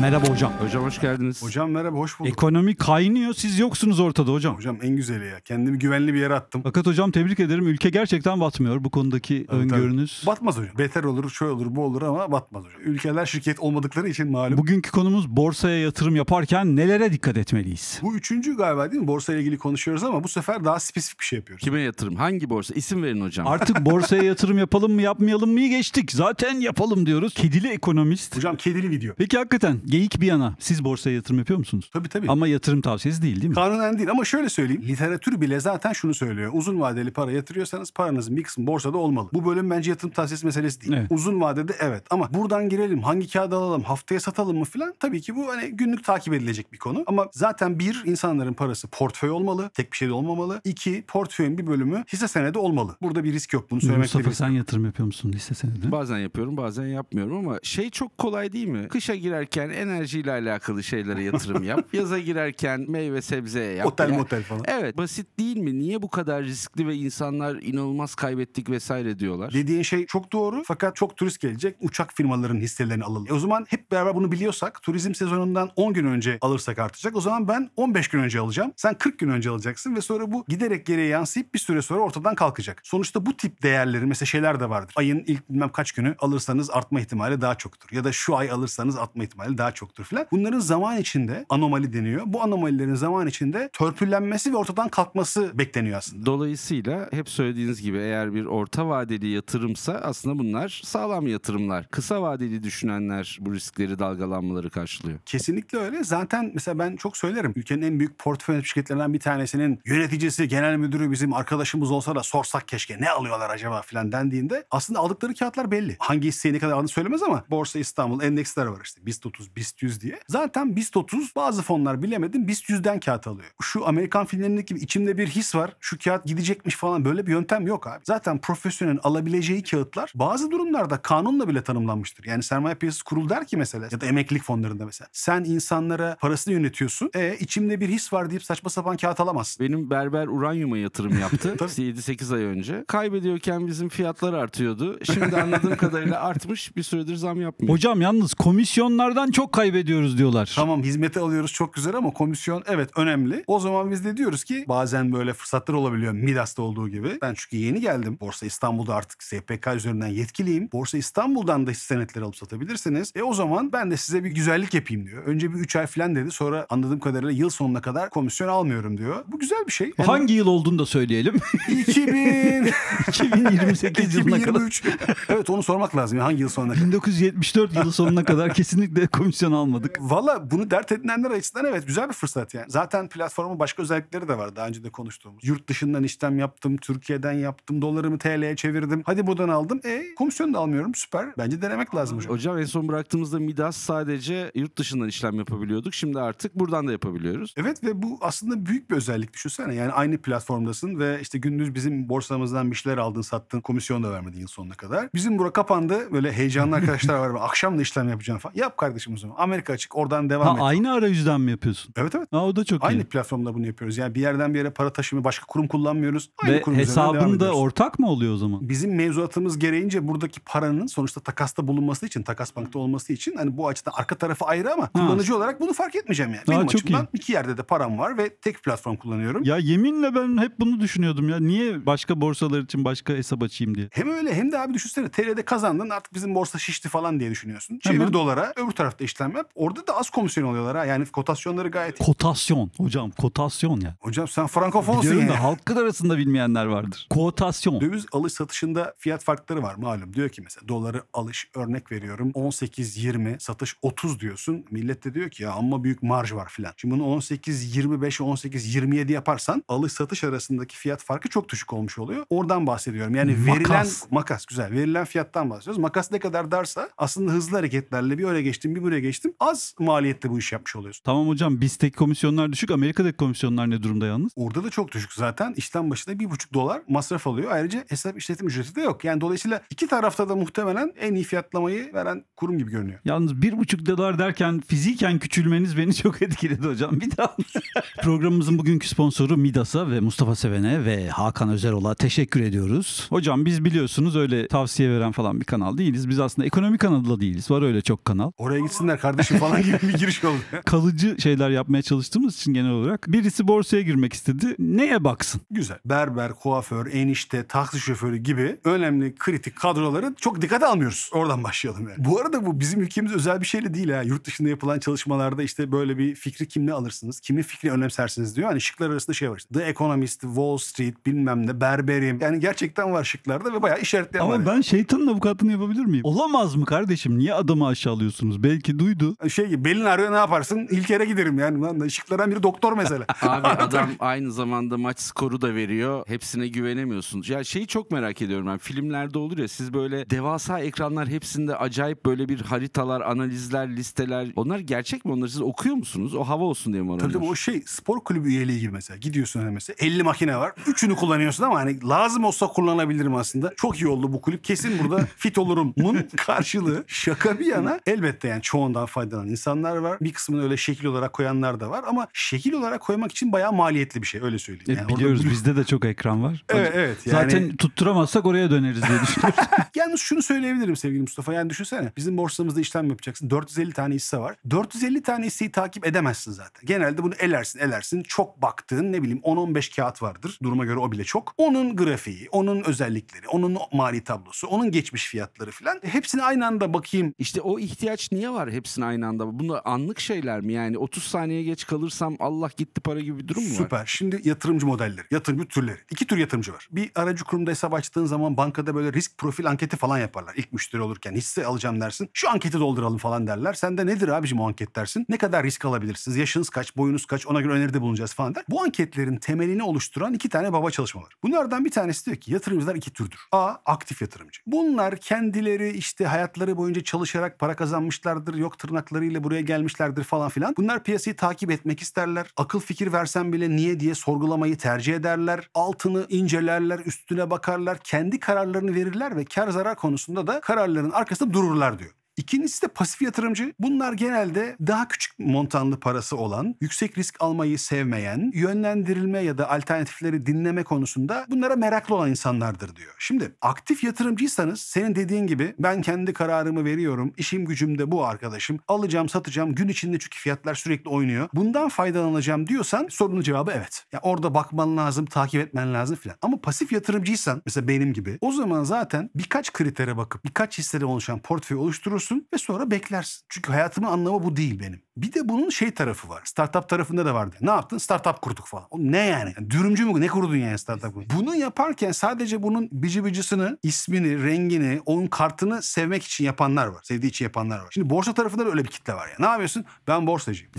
Merhaba hocam. Hocam hoş geldiniz. Hocam merhaba hoş bulduk. Ekonomi kaynıyor siz yoksunuz ortada hocam. Hocam en güzeli ya. Kendimi güvenli bir yere attım. Fakat hocam tebrik ederim. Ülke gerçekten batmıyor bu konudaki Evet, öngörünüz. evet. Batmaz hocam. Beter olur, şöyle olur, bu olur ama batmaz hocam. Ülkeler şirket olmadıkları için malum. Bugünkü konumuz borsaya yatırım yaparken nelere dikkat etmeliyiz? Bu üçüncü galiba değil mi? Borsa ilgili konuşuyoruz ama bu sefer daha spesifik bir şey yapıyoruz. Kime yatırım? Hangi borsa? İsim verin hocam. Artık borsaya yatırım yapalım mı yapmayalım mı geçtik. Zaten yapalım diyoruz. Kedili ekonomist. Hocam kedili video. Peki hakikaten Geyik bir yana siz borsaya yatırım yapıyor musunuz? Tabii tabii. Ama yatırım tavsiyesi değil değil mi? Kanunen değil ama şöyle söyleyeyim. Literatür bile zaten şunu söylüyor. Uzun vadeli para yatırıyorsanız paranızın bir kısmı borsada olmalı. Bu bölüm bence yatırım tavsiyesi meselesi değil. Evet. Uzun vadede evet ama buradan girelim hangi kağıt alalım haftaya satalım mı filan tabii ki bu hani günlük takip edilecek bir konu. Ama zaten bir insanların parası portföy olmalı. Tek bir şey de olmamalı. İki portföyün bir bölümü hisse senedi olmalı. Burada bir risk yok bunu söylemek Mustafa sen yatırım yapıyor musun hisse senedi? Bazen yapıyorum bazen yapmıyorum ama şey çok kolay değil mi? Kışa girerken girerken enerjiyle alakalı şeylere yatırım yap. Yaza girerken meyve sebzeye yap. Otel yani, motel falan. Evet basit değil mi? Niye bu kadar riskli ve insanlar inanılmaz kaybettik vesaire diyorlar. Dediğin şey çok doğru fakat çok turist gelecek. Uçak firmalarının hisselerini alalım. E o zaman hep beraber bunu biliyorsak turizm sezonundan 10 gün önce alırsak artacak. O zaman ben 15 gün önce alacağım. Sen 40 gün önce alacaksın ve sonra bu giderek geriye yansıyıp bir süre sonra ortadan kalkacak. Sonuçta bu tip değerleri mesela şeyler de vardır. Ayın ilk bilmem kaç günü alırsanız artma ihtimali daha çoktur. Ya da şu ay alırsanız artma ihtimali daha çoktur filan. Bunların zaman içinde anomali deniyor. Bu anomalilerin zaman içinde törpüllenmesi ve ortadan kalkması bekleniyor aslında. Dolayısıyla hep söylediğiniz gibi eğer bir orta vadeli yatırımsa aslında bunlar sağlam yatırımlar. Kısa vadeli düşünenler bu riskleri dalgalanmaları karşılıyor. Kesinlikle öyle. Zaten mesela ben çok söylerim. Ülkenin en büyük portföy şirketlerinden bir tanesinin yöneticisi, genel müdürü bizim arkadaşımız olsa da sorsak keşke ne alıyorlar acaba filan dendiğinde aslında aldıkları kağıtlar belli. Hangi hisseye ne kadar aldığını söylemez ama Borsa İstanbul endeksler var işte. BIST 30 30, BIST 100 diye. Zaten BIST 30 bazı fonlar bilemedim BIST 100'den kağıt alıyor. Şu Amerikan filmlerindeki gibi içimde bir his var. Şu kağıt gidecekmiş falan böyle bir yöntem yok abi. Zaten profesyonel alabileceği kağıtlar bazı durumlarda kanunla bile tanımlanmıştır. Yani sermaye piyasası kurul der ki mesela ya da emeklilik fonlarında mesela. Sen insanlara parasını yönetiyorsun. E içimde bir his var deyip saçma sapan kağıt alamazsın. Benim berber uranyuma yatırım yaptı. 7-8 ay önce. Kaybediyorken bizim fiyatlar artıyordu. Şimdi anladığım kadarıyla artmış. Bir süredir zam yapmıyor. Hocam yalnız komisyonlardan çok kaybediyoruz diyorlar. Tamam hizmeti alıyoruz çok güzel ama komisyon evet önemli. O zaman biz de diyoruz ki bazen böyle fırsatlar olabiliyor Midas'ta olduğu gibi. Ben çünkü yeni geldim. Borsa İstanbul'da artık SPK üzerinden yetkiliyim. Borsa İstanbul'dan da hisse senetleri alıp satabilirsiniz. E o zaman ben de size bir güzellik yapayım diyor. Önce bir 3 ay falan dedi. Sonra anladığım kadarıyla yıl sonuna kadar komisyon almıyorum diyor. Bu güzel bir şey. Yani Hangi yıl olduğunu da söyleyelim. 2000 2028 yılına kadar. evet onu sormak lazım. Hangi yıl sonuna kadar? 1974 yılı sonuna kadar kesinlikle komisyon komisyon almadık. Valla bunu dert edinenler açısından evet güzel bir fırsat yani. Zaten platformun başka özellikleri de var daha önce de konuştuğumuz. Yurt dışından işlem yaptım, Türkiye'den yaptım, dolarımı TL'ye çevirdim. Hadi buradan aldım. E komisyon da almıyorum süper. Bence denemek lazım hocam. Hocam en son bıraktığımızda Midas sadece yurt dışından işlem yapabiliyorduk. Şimdi artık buradan da yapabiliyoruz. Evet ve bu aslında büyük bir özellik düşünsene. Yani aynı platformdasın ve işte gündüz bizim borsamızdan bir şeyler aldın sattın komisyon da vermedin yıl sonuna kadar. Bizim bura kapandı böyle heyecanlı arkadaşlar var. Akşam da işlem yapacağım falan. Yap kardeşim yaptığımız zaman. Amerika açık oradan devam ha, et. Aynı arayüzden mi yapıyorsun? Evet evet. Ha, o da çok aynı iyi. platformda bunu yapıyoruz. Yani bir yerden bir yere para taşımı başka kurum kullanmıyoruz. Aynı Ve kurum hesabın da ortak mı oluyor o zaman? Bizim mevzuatımız gereğince buradaki paranın sonuçta takasta bulunması için, takas bankta olması için hani bu açıdan arka tarafı ayrı ama ha. kullanıcı olarak bunu fark etmeyeceğim yani. Benim ha, çok açımdan iyi. iki yerde de param var ve tek platform kullanıyorum. Ya yeminle ben hep bunu düşünüyordum ya. Niye başka borsalar için başka hesap açayım diye. Hem öyle hem de abi düşünsene TL'de kazandın artık bizim borsa şişti falan diye düşünüyorsun. Çevir dolara öbür tarafta işlem yap. Orada da az komisyon alıyorlar ha. Yani kotasyonları gayet... Kotasyon hocam kotasyon ya. Hocam sen frankofonsun Biliyorum ya. da halkın arasında bilmeyenler vardır. Kotasyon. Döviz alış satışında fiyat farkları var malum. Diyor ki mesela doları alış örnek veriyorum 18-20 satış 30 diyorsun. Millet de diyor ki ya amma büyük marj var filan. Şimdi bunu 18-25 18-27 yaparsan alış satış arasındaki fiyat farkı çok düşük olmuş oluyor. Oradan bahsediyorum. Yani makas. verilen makas güzel. Verilen fiyattan bahsediyoruz. Makas ne kadar darsa aslında hızlı hareketlerle bir öyle geçtim bir böyle de geçtim. Az maliyette bu iş yapmış oluyorsun. Tamam hocam bizdeki komisyonlar düşük. Amerika'daki komisyonlar ne durumda yalnız? Orada da çok düşük zaten. İşlem başına bir buçuk dolar masraf alıyor. Ayrıca hesap işletim ücreti de yok. Yani dolayısıyla iki tarafta da muhtemelen en iyi fiyatlamayı veren kurum gibi görünüyor. Yalnız bir buçuk dolar derken fiziken küçülmeniz beni çok etkiledi hocam. Bir daha programımızın bugünkü sponsoru Midas'a ve Mustafa Seven'e ve Hakan Özerol'a teşekkür ediyoruz. Hocam biz biliyorsunuz öyle tavsiye veren falan bir kanal değiliz. Biz aslında ekonomi kanalı da değiliz. Var öyle çok kanal. Oraya gitsin etsinler kardeşim falan gibi bir giriş oldu. Kalıcı şeyler yapmaya çalıştığımız için genel olarak birisi borsaya girmek istedi. Neye baksın? Güzel. Berber, kuaför, enişte, taksi şoförü gibi önemli kritik kadroları çok dikkate almıyoruz. Oradan başlayalım yani. Bu arada bu bizim ülkemiz özel bir şeyle değil ha. Yurt dışında yapılan çalışmalarda işte böyle bir fikri kimle alırsınız? kimi fikri önemsersiniz diyor. Hani şıklar arasında şey var işte. The Economist, Wall Street bilmem ne, Berberim. Yani gerçekten var şıklarda ve bayağı işaretleyen Ama var. Ama ben yani. şeytanın avukatını yapabilir miyim? Olamaz mı kardeşim? Niye adamı aşağılıyorsunuz? Belki ki duydu. E, şey belin arıyor ne yaparsın? yere giderim yani. Lan ışıklardan biri doktor mesela. Abi adam aynı zamanda maç skoru da veriyor. Hepsine güvenemiyorsun. Ya şeyi çok merak ediyorum ben. filmlerde olur ya siz böyle devasa ekranlar hepsinde acayip böyle bir haritalar, analizler, listeler. Onlar gerçek mi? Onları siz okuyor musunuz? O hava olsun diye mi aranıyor? Tabii tabii o şey spor kulübü üyeliği gibi mesela. Gidiyorsun hani mesela 50 makine var. Üçünü kullanıyorsun ama hani lazım olsa kullanabilirim aslında. Çok iyi oldu bu kulüp. Kesin burada fit olurumun karşılığı. Şaka bir yana elbette yani çok çoğundan faydalanan insanlar var. Bir kısmını öyle şekil olarak koyanlar da var ama şekil olarak koymak için bayağı maliyetli bir şey öyle söyleyeyim. E, yani e, biliyoruz orada... bizde de çok ekran var. Evet evet. Yani... Zaten tutturamazsak oraya döneriz diye düşünüyorum. Yalnız şunu söyleyebilirim sevgili Mustafa. Yani düşünsene bizim borsamızda işlem yapacaksın. 450 tane hisse var. 450 tane hisseyi takip edemezsin zaten. Genelde bunu elersin elersin. Çok baktığın ne bileyim 10-15 kağıt vardır. Duruma göre o bile çok. Onun grafiği, onun özellikleri, onun mali tablosu, onun geçmiş fiyatları falan. hepsini aynı anda bakayım. İşte o ihtiyaç niye var? var hepsini aynı anda. Bunlar anlık şeyler mi yani? 30 saniye geç kalırsam Allah gitti para gibi bir durum mu Süper. var? Süper. Şimdi yatırımcı modelleri, yatırımcı türleri. İki tür yatırımcı var. Bir aracı kurumda hesap açtığın zaman bankada böyle risk profil anketi falan yaparlar. İlk müşteri olurken hisse alacağım dersin. Şu anketi dolduralım falan derler. Sen de nedir abicim o anket dersin? Ne kadar risk alabilirsiniz? Yaşınız kaç? Boyunuz kaç? Ona göre öneride bulunacağız falan der. Bu anketlerin temelini oluşturan iki tane baba çalışma var Bunlardan bir tanesi diyor ki yatırımcılar iki türdür. A. Aktif yatırımcı. Bunlar kendileri işte hayatları boyunca çalışarak para kazanmışlardır yok tırnaklarıyla buraya gelmişlerdir falan filan. Bunlar piyasayı takip etmek isterler. Akıl fikir versen bile niye diye sorgulamayı tercih ederler. Altını incelerler, üstüne bakarlar, kendi kararlarını verirler ve kar zarar konusunda da kararların arkasında dururlar diyor. İkincisi de pasif yatırımcı. Bunlar genelde daha küçük montanlı parası olan, yüksek risk almayı sevmeyen, yönlendirilme ya da alternatifleri dinleme konusunda bunlara meraklı olan insanlardır diyor. Şimdi aktif yatırımcıysanız senin dediğin gibi ben kendi kararımı veriyorum. işim gücüm de bu arkadaşım. Alacağım satacağım. Gün içinde çünkü fiyatlar sürekli oynuyor. Bundan faydalanacağım diyorsan sorunun cevabı evet. Ya yani orada bakman lazım, takip etmen lazım filan. Ama pasif yatırımcıysan mesela benim gibi o zaman zaten birkaç kritere bakıp birkaç hisseden oluşan portföy oluşturursun oturursun ve sonra beklersin. Çünkü hayatımın anlamı bu değil benim. Bir de bunun şey tarafı var. Startup tarafında da vardı. Ne yaptın? Startup kurduk falan. O ne yani? yani dürümcü mü? Ne kurdun yani startup? Bunu yaparken sadece bunun bici bicisini, ismini, rengini, onun kartını sevmek için yapanlar var. Sevdiği için yapanlar var. Şimdi borsa tarafında da öyle bir kitle var ya. Ne yapıyorsun? Ben borsacıyım.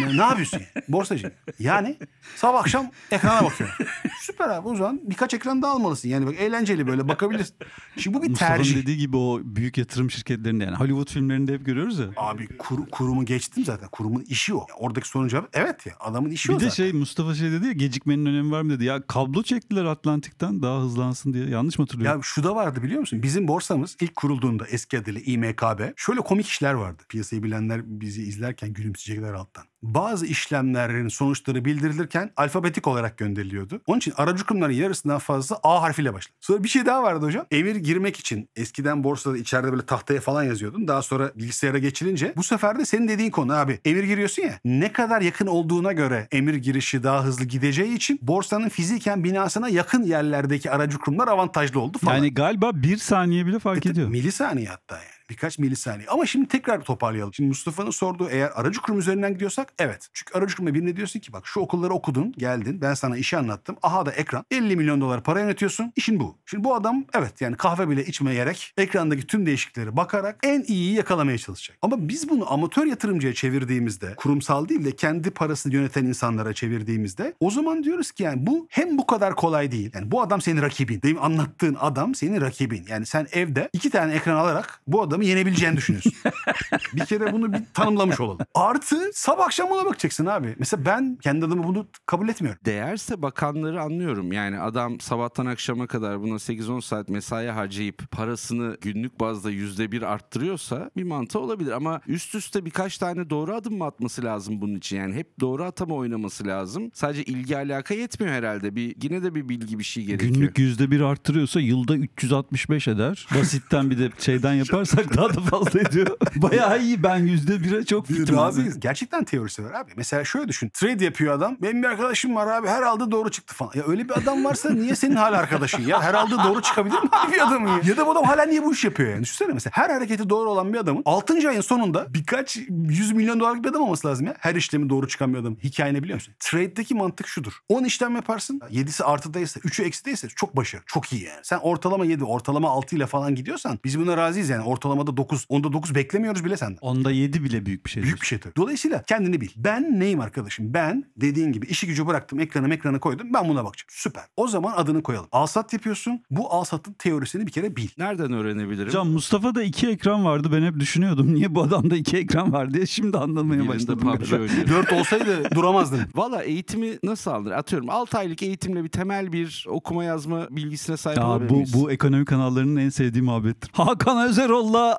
ne, ne yapıyorsun yani? Borsacıyım. Yani sabah akşam ekrana bakıyorum. Süper abi o zaman birkaç ekran daha almalısın. Yani bak eğlenceli böyle bakabilirsin. Şimdi bu bir tercih. Mustafa'nın dediği gibi o büyük yatırım şirketlerinde yani Hollywood filmlerinde hep görüyoruz ya. Abi kur, kurumu geçtim zaten. Kurumun işi o. Oradaki sorun cevabı evet ya. Adamın işi bir o zaten. Bir de şey Mustafa şey dedi ya gecikmenin önemi var mı dedi. Ya kablo çektiler Atlantik'ten daha hızlansın diye. Yanlış mı hatırlıyorum? Ya şu da vardı biliyor musun? Bizim borsamız ilk kurulduğunda eski adıyla İMKB. Şöyle komik işler vardı. Piyasayı bilenler bizi izlerken gülümseyecekler alttan bazı işlemlerin sonuçları bildirilirken alfabetik olarak gönderiliyordu. Onun için aracı kurumların yarısından fazla A harfiyle başladı. Sonra bir şey daha vardı hocam. Emir girmek için eskiden borsada içeride böyle tahtaya falan yazıyordun. Daha sonra bilgisayara geçilince bu sefer de senin dediğin konu abi. Emir giriyorsun ya ne kadar yakın olduğuna göre emir girişi daha hızlı gideceği için borsanın fiziken binasına yakın yerlerdeki aracı kurumlar avantajlı oldu falan. Yani galiba bir saniye bile fark e, ediyor. Milisaniye hatta yani. Birkaç milisaniye. Ama şimdi tekrar toparlayalım. Şimdi Mustafa'nın sorduğu eğer aracı kurum üzerinden gidiyorsak evet. Çünkü aracı kurumda birine diyorsun ki bak şu okulları okudun geldin ben sana işi anlattım. Aha da ekran 50 milyon dolar para yönetiyorsun. İşin bu. Şimdi bu adam evet yani kahve bile içmeyerek ekrandaki tüm değişikleri bakarak en iyiyi yakalamaya çalışacak. Ama biz bunu amatör yatırımcıya çevirdiğimizde kurumsal değil de kendi parasını yöneten insanlara çevirdiğimizde o zaman diyoruz ki yani bu hem bu kadar kolay değil. Yani bu adam senin rakibin. Değil mi? Anlattığın adam senin rakibin. Yani sen evde iki tane ekran alarak bu adam adamı yenebileceğini düşünüyorsun. bir kere bunu bir tanımlamış olalım. Artı sabah akşam ona bakacaksın abi. Mesela ben kendi adımı bunu kabul etmiyorum. Değerse bakanları anlıyorum. Yani adam sabahtan akşama kadar buna 8-10 saat mesai harcayıp parasını günlük bazda %1 arttırıyorsa bir mantığı olabilir. Ama üst üste birkaç tane doğru adım mı atması lazım bunun için? Yani hep doğru atama oynaması lazım. Sadece ilgi alaka yetmiyor herhalde. Bir yine de bir bilgi bir şey gerekiyor. Günlük %1 arttırıyorsa yılda 365 eder. Basitten bir de şeyden yaparsak daha da fazla ediyor. Bayağı iyi ben yüzde bire çok fikrim abi. Gerçekten teorisi var abi. Mesela şöyle düşün. Trade yapıyor adam. Benim bir arkadaşım var abi her aldı doğru çıktı falan. Ya öyle bir adam varsa niye senin hala arkadaşın ya? Her aldı doğru çıkabilir mi abi bir adamın ya? Ya da bu adam hala niye bu iş yapıyor yani? Düşünsene mesela her hareketi doğru olan bir adamın 6. ayın sonunda birkaç yüz milyon dolarlık bir adam olması lazım ya. Her işlemi doğru çıkan bir adam. Hikayeni biliyor musun? Trade'deki mantık şudur. 10 işlem yaparsın. 7'si artıdaysa, 3'ü eksideyse çok başarılı. Çok iyi yani. Sen ortalama 7, ortalama 6 ile falan gidiyorsan biz buna razıyız yani. Ortalama ortalamada 9. Onda 9 beklemiyoruz bile senden. Onda 7 bile büyük bir şey. Büyük bir şey tabii. Dolayısıyla kendini bil. Ben neyim arkadaşım? Ben dediğin gibi işi gücü bıraktım. Ekranı ekranı koydum. Ben buna bakacağım. Süper. O zaman adını koyalım. Alsat yapıyorsun. Bu alsatın teorisini bir kere bil. Nereden öğrenebilirim? Can Mustafa'da iki ekran vardı. Ben hep düşünüyordum. Niye bu adamda iki ekran var diye. Şimdi anlamaya başladım. Dört olsaydı duramazdın. Valla eğitimi nasıl alır? Atıyorum 6 aylık eğitimle bir temel bir okuma yazma bilgisine sahip ya, bu, bu ekonomi kanallarının en sevdiği muhabbettir. Hakan Özeroğlu abla.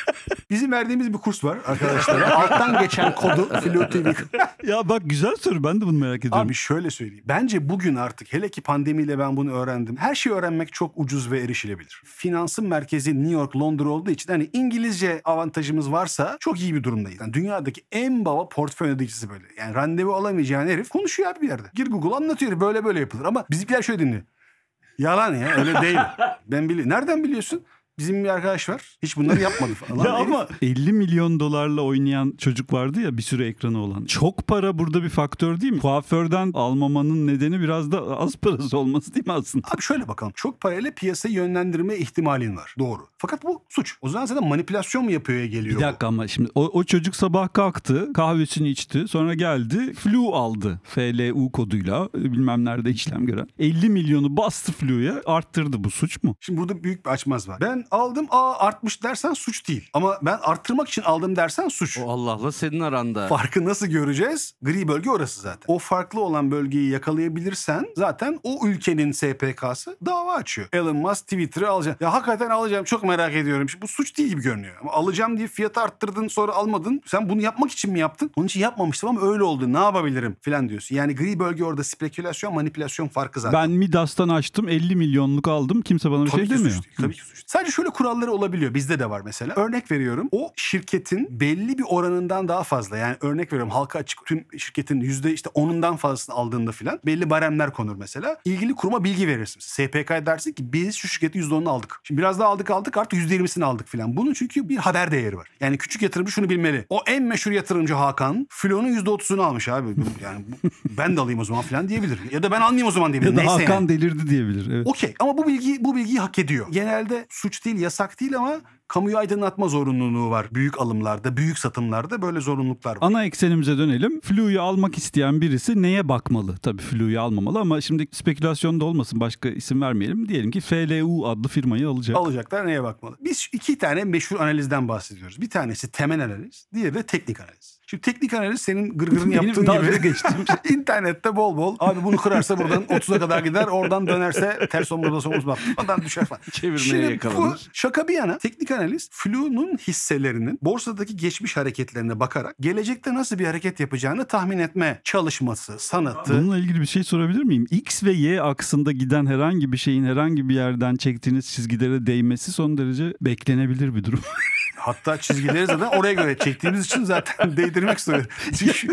Bizim verdiğimiz bir kurs var arkadaşlar. Alttan geçen kodu Flu TV. ya bak güzel soru. Ben de bunu merak ediyorum. Abi şöyle söyleyeyim. Bence bugün artık hele ki pandemiyle ben bunu öğrendim. Her şeyi öğrenmek çok ucuz ve erişilebilir. Finansın merkezi New York, Londra olduğu için hani İngilizce avantajımız varsa çok iyi bir durumdayız. Yani dünyadaki en baba portföy yöneticisi böyle. Yani randevu alamayacağın herif konuşuyor abi bir yerde. Gir Google anlatıyor böyle böyle yapılır ama bizimkiler şöyle dinliyor. Yalan ya öyle değil. ben biliyorum. Nereden biliyorsun? Bizim bir arkadaş var. Hiç bunları yapmadı falan. ya ama 50 milyon dolarla oynayan çocuk vardı ya bir sürü ekranı olan. Çok para burada bir faktör değil mi? Kuaförden almamanın nedeni biraz da az parası olması değil mi aslında? Abi şöyle bakalım. Çok parayla piyasayı yönlendirme ihtimalin var. Doğru. Fakat bu suç. O zaman zaten manipülasyon mu yapıyor ya geliyor? Bir dakika bu. ama şimdi o, o çocuk sabah kalktı, kahvesini içti, sonra geldi, flu aldı. FLU koduyla bilmem nerede işlem gören. 50 milyonu bastı flu'ya arttırdı bu suç mu? Şimdi burada büyük bir açmaz var. Ben aldım aa artmış dersen suç değil. Ama ben arttırmak için aldım dersen suç. O Allah'la senin aranda. Farkı nasıl göreceğiz? Gri bölge orası zaten. O farklı olan bölgeyi yakalayabilirsen zaten o ülkenin SPK'sı dava açıyor. Elon Musk Twitter'ı alacak. Ya hakikaten alacağım çok merak ediyorum. Şimdi bu suç değil gibi görünüyor. Ama alacağım diye fiyatı arttırdın sonra almadın. Sen bunu yapmak için mi yaptın? Onun için yapmamıştım ama öyle oldu. Ne yapabilirim filan diyorsun. Yani gri bölge orada spekülasyon manipülasyon farkı zaten. Ben Midas'tan açtım 50 milyonluk aldım. Kimse bana bir Tabii şey demiyor. Tabii ki suç değil. Tabii suç Sadece şu şöyle kuralları olabiliyor. Bizde de var mesela. Örnek veriyorum. O şirketin belli bir oranından daha fazla yani örnek veriyorum halka açık tüm şirketin yüzde işte onundan fazlasını aldığında filan belli baremler konur mesela. İlgili kuruma bilgi verirsiniz. SPK dersin ki biz şu şirketi yüzde onunu aldık. Şimdi biraz daha aldık aldık artık yüzde yirmisini aldık filan. Bunun çünkü bir haber değeri var. Yani küçük yatırımcı şunu bilmeli. O en meşhur yatırımcı Hakan Flon'un yüzde otuzunu almış abi. Yani ben de alayım o zaman filan diyebilir. Ya da ben almayayım o zaman diyebilir. Ya da Neyse Hakan yani. delirdi diyebilir. Evet. Okey ama bu bilgi bu bilgiyi hak ediyor. Genelde suç değil, yasak değil ama kamuyu aydınlatma zorunluluğu var. Büyük alımlarda, büyük satımlarda böyle zorunluluklar var. Ana eksenimize dönelim. Flu'yu almak isteyen birisi neye bakmalı? Tabii Flu'yu almamalı ama şimdi spekülasyon da olmasın başka isim vermeyelim. Diyelim ki FLU adlı firmayı alacak. Alacaklar neye bakmalı? Biz iki tane meşhur analizden bahsediyoruz. Bir tanesi temel analiz, diğeri de teknik analiz. Şimdi teknik analiz senin gırgırını yaptığın gibi. geçtim. Şey. İnternette bol bol. Abi bunu kırarsa buradan 30'a kadar gider. Oradan dönerse ters omurda somuz batmadan düşer falan. Çevirmeye yakalanır. Bu şaka bir yana teknik analiz flunun hisselerinin borsadaki geçmiş hareketlerine bakarak gelecekte nasıl bir hareket yapacağını tahmin etme çalışması, sanatı. Bununla ilgili bir şey sorabilir miyim? X ve Y aksında giden herhangi bir şeyin herhangi bir yerden çektiğiniz çizgilere değmesi son derece beklenebilir bir durum. Hatta çizgileri zaten oraya göre çektiğimiz için zaten değdir getirmek istiyorum.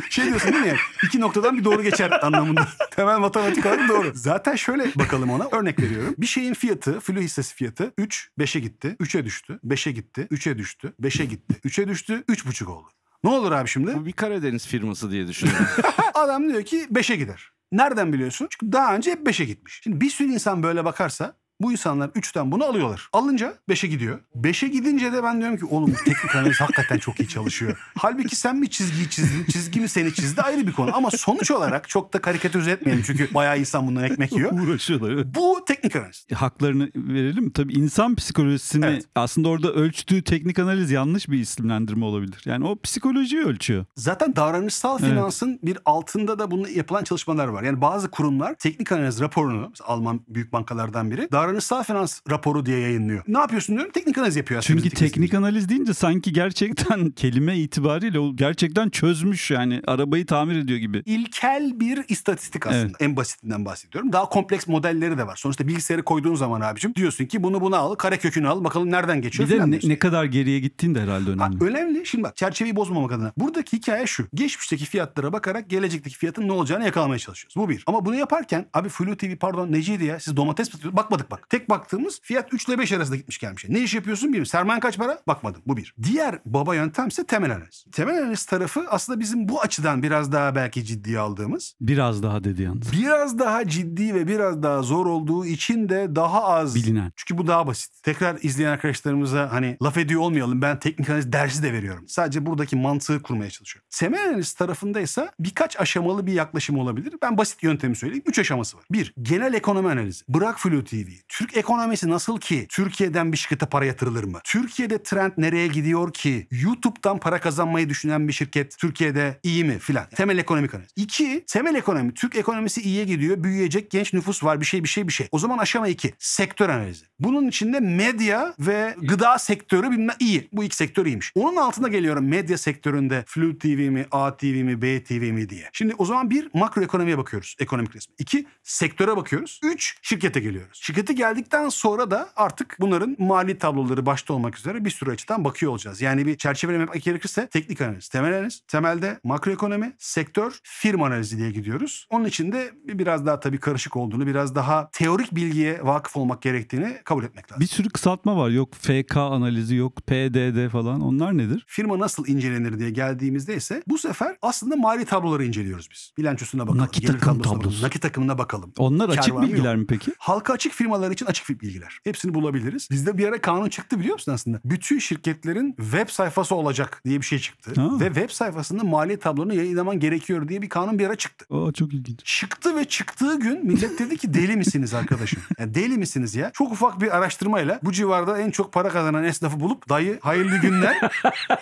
şey diyorsun değil mi? İki noktadan bir doğru geçer anlamında. Temel matematik olarak doğru. Zaten şöyle bakalım ona. Örnek veriyorum. Bir şeyin fiyatı, flu hissesi fiyatı 3, 5'e gitti. 3'e düştü. 5'e gitti. 3'e düştü. 5'e gitti. 3'e düştü. 3,5 oldu. Ne olur abi şimdi? Bu bir Karadeniz firması diye düşünüyorum. Adam diyor ki 5'e gider. Nereden biliyorsun? Çünkü daha önce hep 5'e gitmiş. Şimdi bir sürü insan böyle bakarsa bu insanlar 3'ten bunu alıyorlar. Alınca 5'e gidiyor. 5'e gidince de ben diyorum ki oğlum teknik analiz hakikaten çok iyi çalışıyor. Halbuki sen mi çizgiyi çizdin, çizgi mi seni çizdi ayrı bir konu. Ama sonuç olarak çok da karikatürize etmeyelim çünkü bayağı insan bundan ekmek yiyor. Uğraşıyorlar. Evet. Bu teknik analiz. E, haklarını verelim. Tabii insan psikolojisini evet. aslında orada ölçtüğü teknik analiz yanlış bir isimlendirme olabilir. Yani o psikolojiyi ölçüyor. Zaten davranışsal evet. finansın bir altında da bunun yapılan çalışmalar var. Yani bazı kurumlar teknik analiz raporunu Alman büyük bankalardan biri davranışsal kararını sağ finans raporu diye yayınlıyor. Ne yapıyorsun diyorum teknik analiz yapıyor. Çünkü teknik, teknik analiz deyince sanki gerçekten kelime itibariyle gerçekten çözmüş yani arabayı tamir ediyor gibi. İlkel bir istatistik aslında. Evet. En basitinden bahsediyorum. Daha kompleks modelleri de var. Sonuçta bilgisayarı koyduğun zaman abicim diyorsun ki bunu buna al, kare kökünü al bakalım nereden geçiyor. Bir de ne, ne kadar geriye gittiğin de herhalde önemli. Ha, önemli. Şimdi bak çerçeveyi bozmamak adına. Buradaki hikaye şu. Geçmişteki fiyatlara bakarak gelecekteki fiyatın ne olacağını yakalamaya çalışıyoruz. Bu bir. Ama bunu yaparken abi Flu TV pardon neciydi ya siz domates mi Bakmadık bak. Bak tek baktığımız fiyat 3 ile 5 arasında gitmiş gelmiş. Ne iş yapıyorsun bilmiyorum. Sermayen kaç para? Bakmadım. Bu bir. Diğer baba yöntem ise temel analiz. Temel analiz tarafı aslında bizim bu açıdan biraz daha belki ciddiye aldığımız. Biraz daha dedi yalnız. Biraz daha ciddi ve biraz daha zor olduğu için de daha az. Bilinen. Çünkü bu daha basit. Tekrar izleyen arkadaşlarımıza hani laf ediyor olmayalım. Ben teknik analiz dersi de veriyorum. Sadece buradaki mantığı kurmaya çalışıyorum. Temel analiz tarafında ise birkaç aşamalı bir yaklaşım olabilir. Ben basit yöntemi söyleyeyim. Üç aşaması var. Bir, genel ekonomi analizi. Bırak Flu TV, Türk ekonomisi nasıl ki Türkiye'den bir şirkete para yatırılır mı? Türkiye'de trend nereye gidiyor ki? YouTube'dan para kazanmayı düşünen bir şirket Türkiye'de iyi mi filan? Temel ekonomik analiz. İki, temel ekonomi. Türk ekonomisi iyiye gidiyor. Büyüyecek genç nüfus var. Bir şey bir şey bir şey. O zaman aşama iki. Sektör analizi. Bunun içinde medya ve gıda sektörü bilmem iyi. Bu iki sektör iyiymiş. Onun altına geliyorum medya sektöründe Flu TV mi, A TV mi, B TV mi diye. Şimdi o zaman bir makroekonomiye bakıyoruz. Ekonomik resmi. İki, sektöre bakıyoruz. Üç, şirkete geliyoruz. Şirkete geldikten sonra da artık bunların mali tabloları başta olmak üzere bir sürü açıdan bakıyor olacağız. Yani bir çerçevelemek gerekirse teknik analiz, temel analiz, temelde makroekonomi, sektör, firma analizi diye gidiyoruz. Onun için de biraz daha tabii karışık olduğunu, biraz daha teorik bilgiye vakıf olmak gerektiğini kabul etmek lazım. Bir sürü kısaltma var. Yok FK analizi, yok PDD falan. Onlar nedir? Firma nasıl incelenir diye geldiğimizde ise bu sefer aslında mali tabloları inceliyoruz biz. Bilançosuna bakalım. Nakit takım tablosu. nakit takımına bakalım. Onlar açık bilgiler mi peki? Halka açık firmalar firmalar için açık bilgiler. Hepsini bulabiliriz. Bizde bir ara kanun çıktı biliyor musun aslında? Bütün şirketlerin web sayfası olacak diye bir şey çıktı. Ha. Ve web sayfasında maliye tablonu yayınlaman gerekiyor diye bir kanun bir ara çıktı. Aa çok ilginç. Çıktı ve çıktığı gün millet dedi ki deli misiniz arkadaşım? Yani deli misiniz ya? Çok ufak bir araştırmayla bu civarda en çok para kazanan esnafı bulup dayı hayırlı günler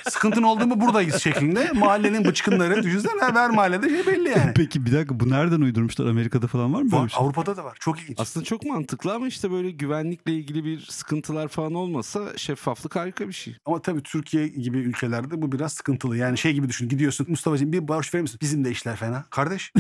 sıkıntın oldu mu buradayız şeklinde mahallenin bıçkınları düşünsene her mahallede şey belli yani. Peki bir dakika bu nereden uydurmuşlar? Amerika'da falan var mı? Var, şey? Avrupa'da da var. Çok ilginç. Aslında çok mantıklı ama işte böyle güvenlikle ilgili bir sıkıntılar falan olmasa şeffaflık harika bir şey. Ama tabii Türkiye gibi ülkelerde bu biraz sıkıntılı. Yani şey gibi düşün gidiyorsun Mustafa'cığım bir barış verir misin? Bizim de işler fena. Kardeş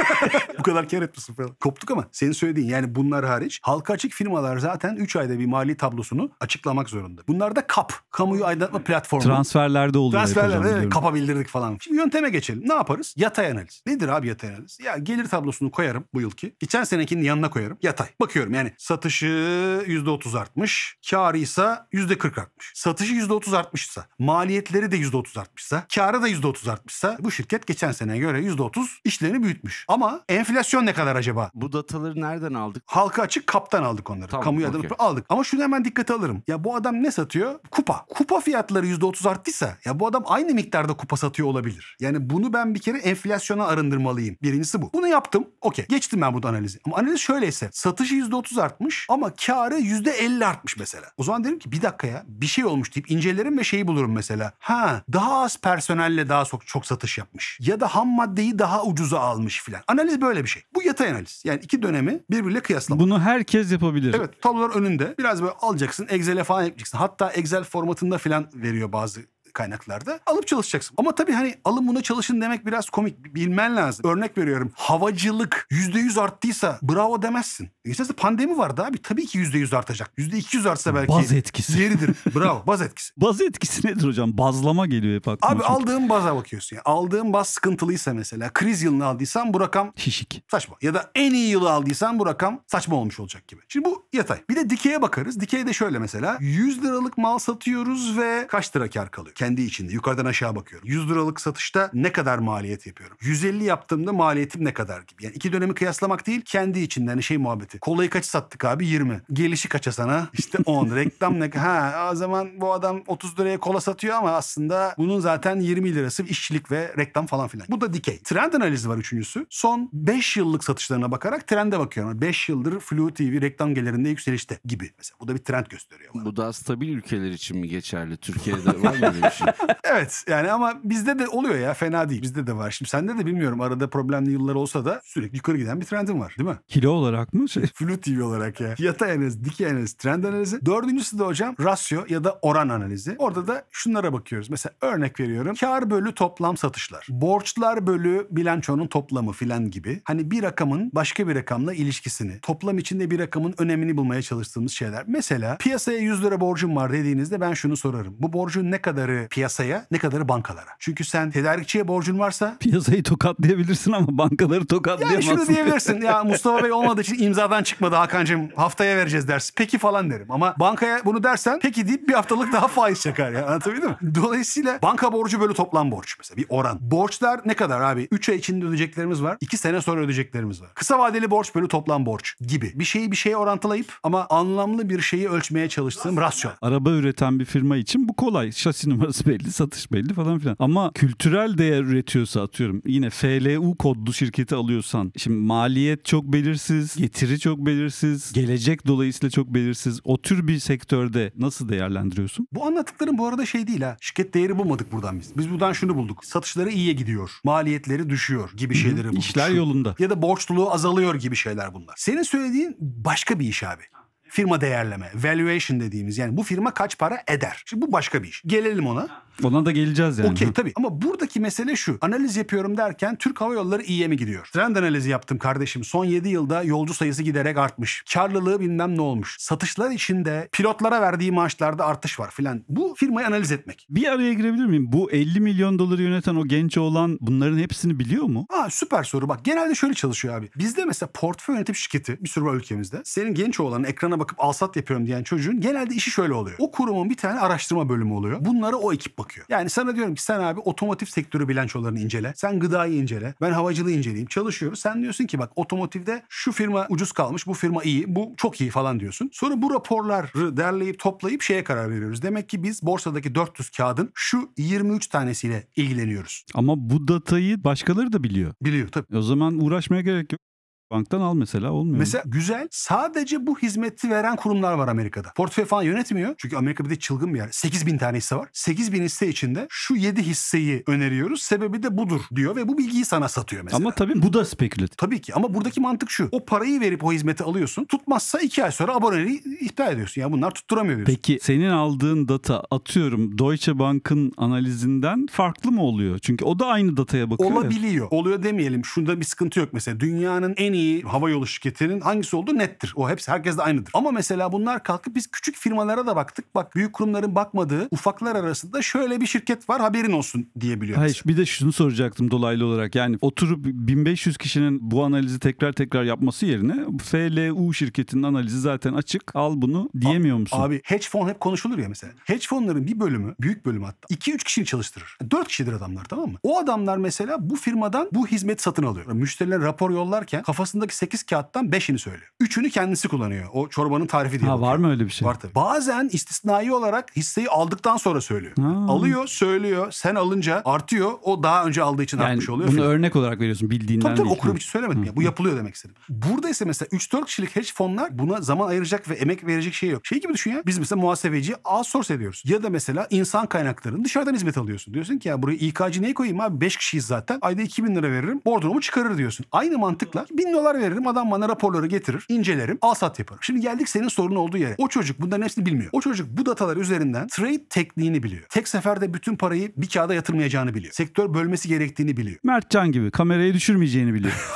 bu kadar kere etmişsin falan. Koptuk ama senin söylediğin yani bunlar hariç halka açık firmalar zaten 3 ayda bir mali tablosunu açıklamak zorunda. Bunlar da KAP. Kamuyu aydınlatma platformu. Transferlerde oluyor. Transferlerde evet, KAP'a bildirdik falan. Şimdi yönteme geçelim. Ne yaparız? Yatay analiz. Nedir abi yatay analiz? Ya gelir tablosunu koyarım bu yılki. Geçen senekinin yanına koyarım. Yatay. Bakıyorum yani satın satışı %30 artmış. Karı ise %40 artmış. Satışı %30 artmışsa, maliyetleri de %30 artmışsa, karı da %30 artmışsa bu şirket geçen seneye göre %30 işlerini büyütmüş. Ama enflasyon ne kadar acaba? Bu dataları nereden aldık? Halka açık kaptan aldık onları. Tamam, Kamuya okay. aldık. Ama şunu hemen dikkate alırım. Ya bu adam ne satıyor? Kupa. Kupa fiyatları %30 arttıysa ya bu adam aynı miktarda kupa satıyor olabilir. Yani bunu ben bir kere enflasyona arındırmalıyım. Birincisi bu. Bunu yaptım. Okey. Geçtim ben bu analizi. Ama analiz şöyleyse. Satışı %30 artmış azalmış ama karı elli artmış mesela. O zaman derim ki bir dakika ya bir şey olmuş deyip incelerim ve şeyi bulurum mesela. Ha daha az personelle daha çok, çok satış yapmış. Ya da ham maddeyi daha ucuza almış filan. Analiz böyle bir şey. Bu yatay analiz. Yani iki dönemi birbiriyle kıyaslamak. Bunu herkes yapabilir. Evet tablolar önünde. Biraz böyle alacaksın Excel'e falan yapacaksın. Hatta Excel formatında filan veriyor bazı kaynaklarda alıp çalışacaksın. Ama tabii hani alın buna çalışın demek biraz komik. Bilmen lazım. Örnek veriyorum. Havacılık %100 arttıysa bravo demezsin. Geçen pandemi vardı abi. Tabii ki %100 artacak. %200 artsa belki baz etkisi. Yeridir. Bravo. Baz etkisi. baz etkisi nedir hocam? Bazlama geliyor hep aklıma. Abi çünkü. aldığın baza bakıyorsun. Yani aldığın baz sıkıntılıysa mesela kriz yılını aldıysan bu rakam şişik. Saçma. Ya da en iyi yılı aldıysan bu rakam saçma olmuş olacak gibi. Şimdi bu yatay. Bir de dikeye bakarız. Dikey de şöyle mesela 100 liralık mal satıyoruz ve kaç lira kar kalıyor? kendi içinde. Yukarıdan aşağı bakıyorum. 100 liralık satışta ne kadar maliyet yapıyorum? 150 yaptığımda maliyetim ne kadar gibi. Yani iki dönemi kıyaslamak değil kendi içinde hani şey muhabbeti. Kolayı kaç sattık abi? 20. Gelişi kaça sana? İşte 10. Reklam ne? Ha o zaman bu adam 30 liraya kola satıyor ama aslında bunun zaten 20 lirası işçilik ve reklam falan filan. Bu da dikey. Trend analizi var üçüncüsü. Son 5 yıllık satışlarına bakarak trende bakıyorum. 5 yıldır Flu TV reklam gelirinde yükselişte gibi. Mesela bu da bir trend gösteriyor. Bana. Bu daha stabil ülkeler için mi geçerli? Türkiye'de var mı bir şey? evet yani ama bizde de oluyor ya fena değil. Bizde de var. Şimdi sende de bilmiyorum arada problemli yıllar olsa da sürekli yukarı giden bir trendin var değil mi? Kilo olarak mı? Şey? Flu TV olarak ya. Yata analizi, dikey analizi, trend analizi. Dördüncüsü de hocam rasyo ya da oran analizi. Orada da şunlara bakıyoruz. Mesela örnek veriyorum. Kar bölü toplam satışlar. Borçlar bölü bilançonun toplamı filan gibi. Hani bir rakamın başka bir rakamla ilişkisini, toplam içinde bir rakamın önemini bulmaya çalıştığımız şeyler. Mesela piyasaya 100 lira borcum var dediğinizde ben şunu sorarım. Bu borcun ne kadarı kadarı piyasaya ne kadarı bankalara. Çünkü sen tedarikçiye borcun varsa... Piyasayı tokatlayabilirsin ama bankaları tokatlayamazsın. Yani şunu diyebilirsin ya Mustafa Bey olmadığı için imzadan çıkmadı Hakan'cığım haftaya vereceğiz dersin. Peki falan derim ama bankaya bunu dersen peki deyip bir haftalık daha faiz çakar ya anlatabildim mi? Dolayısıyla banka borcu bölü toplam borç mesela bir oran. Borçlar ne kadar abi? 3 ay içinde ödeyeceklerimiz var. 2 sene sonra ödeyeceklerimiz var. Kısa vadeli borç bölü toplam borç gibi. Bir şeyi bir şeye orantılayıp ama anlamlı bir şeyi ölçmeye çalıştığım rasyon. Araba üreten bir firma için bu kolay. Şasi numarası Firması belli, satış belli falan filan. Ama kültürel değer üretiyorsa atıyorum yine FLU kodlu şirketi alıyorsan şimdi maliyet çok belirsiz, getiri çok belirsiz, gelecek dolayısıyla çok belirsiz. O tür bir sektörde nasıl değerlendiriyorsun? Bu anlattıkların bu arada şey değil ha. Şirket değeri bulmadık buradan biz. Biz buradan şunu bulduk. Satışları iyiye gidiyor. Maliyetleri düşüyor gibi şeyleri bulduk. İşler yolunda. Ya da borçluluğu azalıyor gibi şeyler bunlar. Senin söylediğin başka bir iş abi firma değerleme, valuation dediğimiz yani bu firma kaç para eder? Şimdi bu başka bir iş. Gelelim ona. Ona da geleceğiz yani. Okey tabii ama buradaki mesele şu. Analiz yapıyorum derken Türk Hava Yolları iyiye mi gidiyor? Trend analizi yaptım kardeşim. Son 7 yılda yolcu sayısı giderek artmış. Karlılığı bilmem ne olmuş. Satışlar içinde pilotlara verdiği maaşlarda artış var filan. Bu firmayı analiz etmek. Bir araya girebilir miyim? Bu 50 milyon doları yöneten o genç oğlan bunların hepsini biliyor mu? Aa süper soru. Bak genelde şöyle çalışıyor abi. Bizde mesela portföy yönetim şirketi bir sürü var ülkemizde. Senin genç oğlanın ekrana bakıp alsat yapıyorum diyen çocuğun genelde işi şöyle oluyor. O kurumun bir tane araştırma bölümü oluyor. Bunları o ekip bakıyor bakıyor. Yani sana diyorum ki sen abi otomotiv sektörü bilançolarını incele. Sen gıdayı incele. Ben havacılığı inceleyeyim. Çalışıyoruz. Sen diyorsun ki bak otomotivde şu firma ucuz kalmış. Bu firma iyi. Bu çok iyi falan diyorsun. Sonra bu raporları derleyip toplayıp şeye karar veriyoruz. Demek ki biz borsadaki 400 kağıdın şu 23 tanesiyle ilgileniyoruz. Ama bu datayı başkaları da biliyor. Biliyor tabii. O zaman uğraşmaya gerek yok. Banktan al mesela olmuyor. Mesela güzel. Sadece bu hizmeti veren kurumlar var Amerika'da. Portföy falan yönetmiyor. Çünkü Amerika bir de çılgın bir yer. 8 bin tane hisse var. 8 bin hisse içinde şu 7 hisseyi öneriyoruz. Sebebi de budur diyor ve bu bilgiyi sana satıyor mesela. Ama tabii bu da spekülatif. Tabii ki ama buradaki mantık şu. O parayı verip o hizmeti alıyorsun. Tutmazsa 2 ay sonra aboneliği iptal ediyorsun. Yani bunlar tutturamıyor diyorsun. Peki senin aldığın data atıyorum Deutsche Bank'ın analizinden farklı mı oluyor? Çünkü o da aynı dataya bakıyor. Olabiliyor. Ya. Oluyor demeyelim. Şunda bir sıkıntı yok mesela. Dünyanın en iyi hava yolu şirketinin hangisi olduğu nettir. O hepsi herkes de aynıdır. Ama mesela bunlar kalkıp biz küçük firmalara da baktık. Bak büyük kurumların bakmadığı ufaklar arasında şöyle bir şirket var haberin olsun diyebiliyor. Hayır bir de şunu soracaktım dolaylı olarak. Yani oturup 1500 kişinin bu analizi tekrar tekrar yapması yerine FLU şirketinin analizi zaten açık. Al bunu diyemiyor musun? Abi hedge fon hep konuşulur ya mesela. Hedge fonların bir bölümü, büyük bölümü hatta 2-3 kişiyi çalıştırır. 4 kişidir adamlar tamam mı? O adamlar mesela bu firmadan bu hizmet satın alıyor. Müşteriler rapor yollarken kafası çorbasındaki 8 kağıttan 5'ini söylüyor. Üçünü kendisi kullanıyor. O çorbanın tarifi diye. Ha, var mı öyle bir şey? Var tabii. Bazen istisnai olarak hisseyi aldıktan sonra söylüyor. Ha. Alıyor, söylüyor. Sen alınca artıyor. O daha önce aldığı için yani artmış oluyor. Bunu falan. örnek olarak veriyorsun bildiğinden. Tabii tabii okurum için söylemedim ya. Bu yapılıyor demek istedim. Burada ise mesela 3-4 kişilik hedge fonlar buna zaman ayıracak ve emek verecek şey yok. Şey gibi düşün ya. Biz mesela muhasebeciyi outsource ediyoruz. Ya da mesela insan kaynaklarını dışarıdan hizmet alıyorsun. Diyorsun ki ya buraya İK'cı neyi koyayım abi? 5 kişiyiz zaten. Ayda 2000 lira veririm. Bordromu çıkarır diyorsun. Aynı mantıkla 1000 Dolar veririm adam bana raporları getirir. incelerim. Al sat yaparım. Şimdi geldik senin sorun olduğu yere. O çocuk bunların hepsini bilmiyor. O çocuk bu datalar üzerinden trade tekniğini biliyor. Tek seferde bütün parayı bir kağıda yatırmayacağını biliyor. Sektör bölmesi gerektiğini biliyor. Mertcan gibi kamerayı düşürmeyeceğini biliyor.